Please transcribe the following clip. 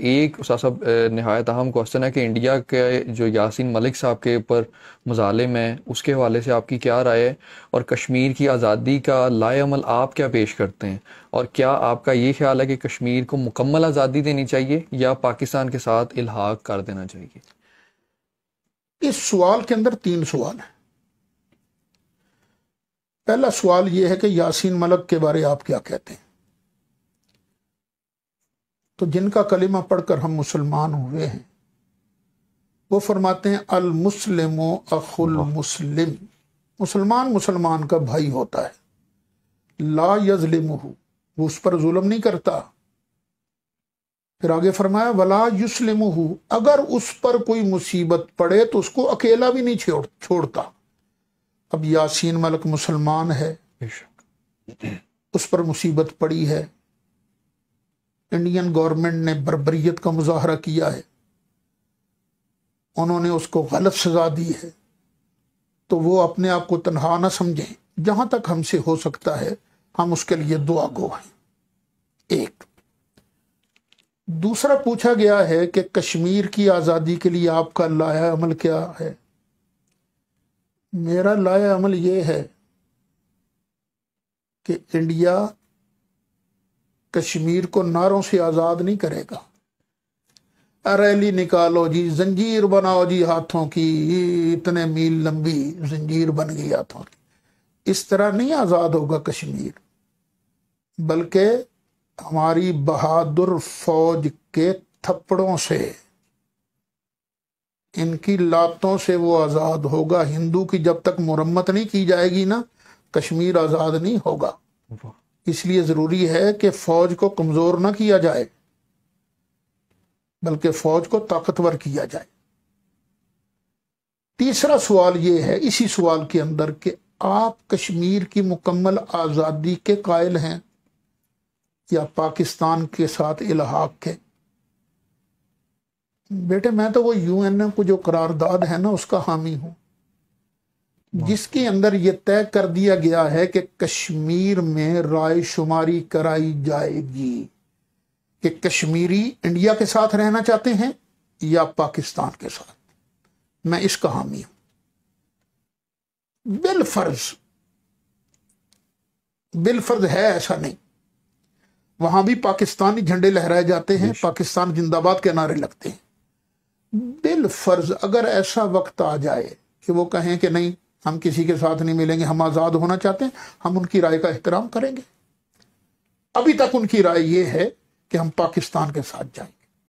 एक साहब नहायत अहम क्वेश्चन है कि इंडिया के जो यासीन मलिक साहब के ऊपर मजालिम है उसके हवाले से आपकी क्या राय है और कश्मीर की आज़ादी का लाएमल आप क्या पेश करते हैं और क्या आपका ये ख्याल है कि कश्मीर को मुकम्मल आज़ादी देनी चाहिए या पाकिस्तान के साथ इलाहाक कर देना चाहिए इस सवाल के अंदर तीन सवाल हैं पहला सवाल यह है कि यासिन मलिक के बारे आप क्या कहते हैं तो जिनका कलिमा पढ़कर हम मुसलमान हुए हैं वो फरमाते हैं अल मुस्लिम अखुल मुस्लिम मुसलमान मुसलमान का भाई होता है ला यजलिम वो उस पर जुलम नहीं करता फिर आगे फरमाया वला युसलिम अगर उस पर कोई मुसीबत पड़े तो उसको अकेला भी नहीं छोड़ छोड़ता अब यासीन मलक मुसलमान है उस पर मुसीबत पड़ी है इंडियन गवर्नमेंट ने बरबरीत का मुजाहरा किया है उन्होंने उसको गलत सज़ा दी है तो वो अपने आप को तनहा ना समझें जहाँ तक हमसे हो सकता है हम उसके लिए दुआ गो हैं एक दूसरा पूछा गया है कि कश्मीर की आज़ादी के लिए आपका लाया अमल क्या है मेरा लाया अमल ये है कि इंडिया कश्मीर को नारों से आज़ाद नहीं करेगा रैली निकालो जी जंजीर बनाओ जी हाथों की इतने मील लंबी जंजीर बन गई हाथों की इस तरह नहीं आज़ाद होगा कश्मीर बल्कि हमारी बहादुर फौज के थप्पड़ों से इनकी लातों से वो आज़ाद होगा हिंदू की जब तक मुरम्मत नहीं की जाएगी ना कश्मीर आज़ाद नहीं होगा इसलिए ज़रूरी है कि फ़ौज को कमज़ोर ना किया जाए बल्कि फ़ौज को ताकतवर किया जाए तीसरा सवाल ये है इसी सवाल के अंदर कि आप कश्मीर की मुकम्मल आज़ादी के कायल हैं या पाकिस्तान के साथ इलाहाक के बेटे मैं तो वो यूएनए को जो करारदाद है ना उसका हामी हूँ हाँ। जिसके अंदर ये तय कर दिया गया है कि कश्मीर में राय शुमारी कराई जाएगी कि कश्मीरी इंडिया के साथ रहना चाहते हैं या पाकिस्तान के साथ मैं इसका हामी हूं बिलफर्ज बिलफर्ज है ऐसा नहीं वहां भी पाकिस्तानी झंडे लहराए जाते हैं पाकिस्तान जिंदाबाद के नारे लगते हैं बिलफर्ज अगर ऐसा वक्त आ जाए कि वो कहें कि नहीं हम किसी के साथ नहीं मिलेंगे हम आज़ाद होना चाहते हैं हम उनकी राय का एहतराम करेंगे अभी तक उनकी राय यह है कि हम पाकिस्तान के साथ जाएंगे